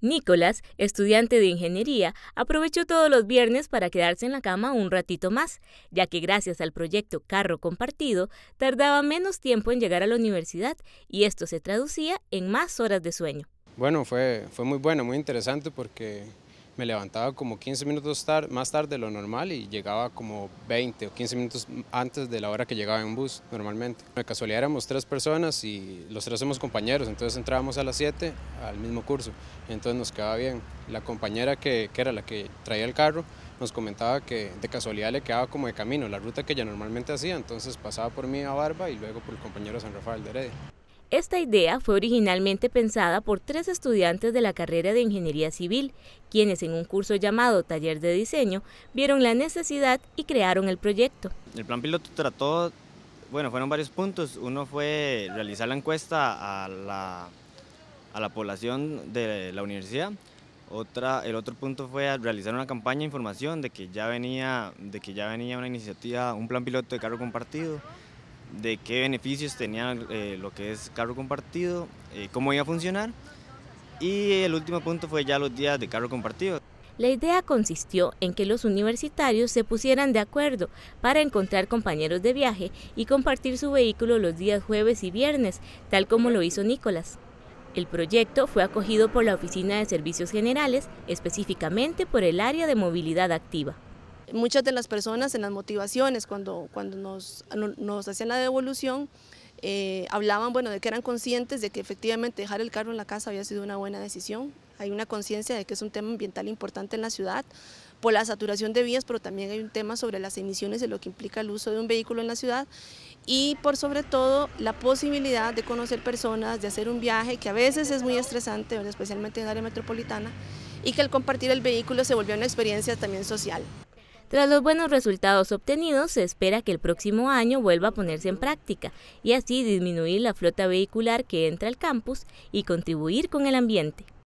Nicolás, estudiante de ingeniería, aprovechó todos los viernes para quedarse en la cama un ratito más, ya que gracias al proyecto Carro Compartido tardaba menos tiempo en llegar a la universidad y esto se traducía en más horas de sueño. Bueno, fue, fue muy bueno, muy interesante porque me levantaba como 15 minutos más tarde de lo normal y llegaba como 20 o 15 minutos antes de la hora que llegaba en un bus normalmente. De casualidad éramos tres personas y los tres somos compañeros, entonces entrábamos a las 7 al mismo curso, entonces nos quedaba bien. La compañera que, era la que traía el carro nos comentaba que de casualidad le quedaba como de camino la ruta que ella normalmente hacía, entonces pasaba por mí a Barba y luego por el compañero San Rafael de Heredia. Esta idea fue originalmente pensada por tres estudiantes de la carrera de Ingeniería Civil, quienes en un curso llamado Taller de Diseño vieron la necesidad y crearon el proyecto. El plan piloto trató, bueno, fueron varios puntos. Uno fue realizar la encuesta a la, población de la universidad. el otro punto fue realizar una campaña de información de que ya venía, de que ya venía una iniciativa, un plan piloto de carro compartido de qué beneficios tenía eh, lo que es carro compartido, eh, cómo iba a funcionar y el último punto fue ya los días de carro compartido. La idea consistió en que los universitarios se pusieran de acuerdo para encontrar compañeros de viaje y compartir su vehículo los días jueves y viernes, tal como lo hizo Nicolás. El proyecto fue acogido por la Oficina de Servicios Generales, específicamente por el área de movilidad activa. Muchas de las personas en las motivaciones, cuando, nos, hacían la devolución, eh, hablaban de que eran conscientes de que efectivamente dejar el carro en la casa había sido una buena decisión. Hay una conciencia de que es un tema ambiental importante en la ciudad por la saturación de vías, pero también hay un tema sobre las emisiones de lo que implica el uso de un vehículo en la ciudad y por sobre todo la posibilidad de conocer personas, de hacer un viaje que a veces es muy estresante, especialmente en área metropolitana, y que al compartir el vehículo se volvió una experiencia también social. Tras los buenos resultados obtenidos, se espera que el próximo año vuelva a ponerse en práctica y así disminuir la flota vehicular que entra al campus y contribuir con el ambiente.